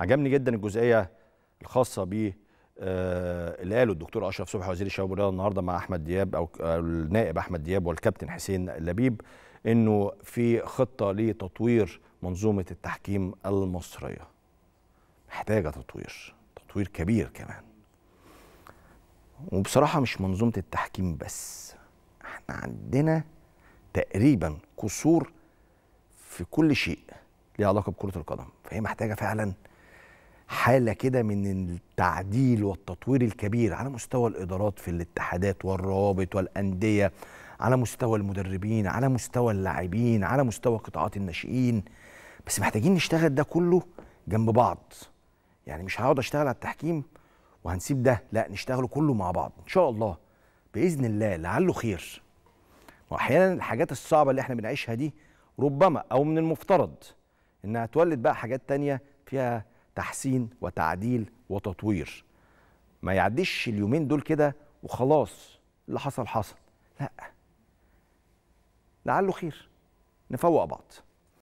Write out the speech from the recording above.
عجبني جدا الجزئيه الخاصه ب آه، اللي قاله الدكتور اشرف صبحي وزير الشباب والرياضه النهارده مع احمد دياب او آه، النائب احمد دياب والكابتن حسين لبيب انه في خطه لتطوير منظومه التحكيم المصريه محتاجه تطوير تطوير كبير كمان وبصراحه مش منظومه التحكيم بس احنا عندنا تقريبا قصور في كل شيء ليه علاقه بكره القدم فهي محتاجه فعلا حاله كده من التعديل والتطوير الكبير على مستوى الادارات في الاتحادات والروابط والانديه على مستوى المدربين على مستوى اللاعبين على مستوى قطاعات الناشئين بس محتاجين نشتغل ده كله جنب بعض يعني مش هقعد اشتغل على التحكيم وهنسيب ده لا نشتغله كله مع بعض ان شاء الله باذن الله لعله خير واحيانا الحاجات الصعبه اللي احنا بنعيشها دي ربما او من المفترض انها تولد بقى حاجات تانية فيها تحسين وتعديل وتطوير ما يعديش اليومين دول كده وخلاص اللي حصل حصل لا لعله خير نفوق بعض